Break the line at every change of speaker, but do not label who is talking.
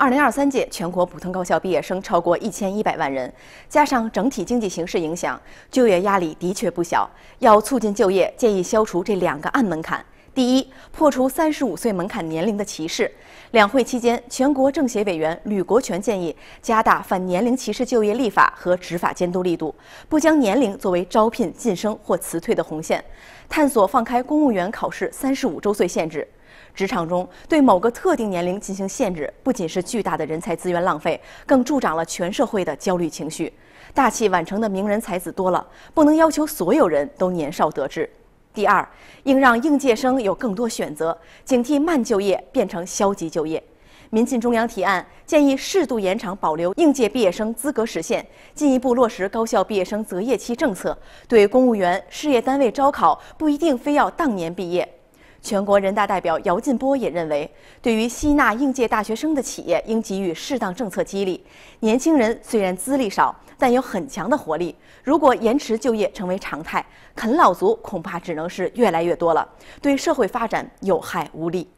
二零二三届全国普通高校毕业生超过一千一百万人，加上整体经济形势影响，就业压力的确不小。要促进就业，建议消除这两个暗门槛：第一，破除三十五岁门槛年龄的歧视。两会期间，全国政协委员吕国权建议加大反年龄歧视就业立法和执法监督力度，不将年龄作为招聘、晋升或辞退的红线，探索放开公务员考试三十五周岁限制。职场中对某个特定年龄进行限制，不仅是巨大的人才资源浪费，更助长了全社会的焦虑情绪。大器晚成的名人才子多了，不能要求所有人都年少得志。第二，应让应届生有更多选择，警惕慢就业变成消极就业。民进中央提案建议适度延长保留应届毕业生资格时限，进一步落实高校毕业生择业期政策，对公务员、事业单位招考不一定非要当年毕业。全国人大代表姚劲波也认为，对于吸纳应届大学生的企业，应给予适当政策激励。年轻人虽然资历少，但有很强的活力。如果延迟就业成为常态，啃老族恐怕只能是越来越多了，对社会发展有害无利。